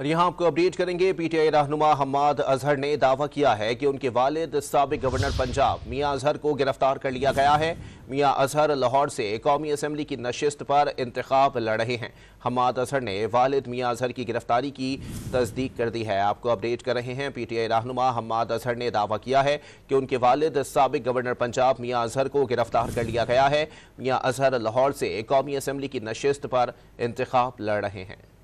और यहाँ आपको अपडेट करेंगे पीटीआई रहनुमा हमाद अजहर ने दावा किया है कि उनके वालिद सबक गवर्नर पंजाब मियाँ अजहर को गिरफ्तार कर लिया गया है मियाँ अजहर लाहौर से कौमी असम्बली की नशस्त पर इंतखब लड़ रहे हैं हमाद अजहर ने वालिद मियाँ अजहर की गिरफ्तारी की तस्दीक कर दी है आपको अपडेट कर रहे हैं पीटीआई रहनुमा हमाद अजहर ने दावा किया है कि उनके वालिद सबक गवर्नर पंजाब मियाँ अजहर को गिरफ्तार कर लिया गया है मियाँ अजहर लाहौर से कौमी असम्बली की नशस्त पर इंतखब लड़ रहे हैं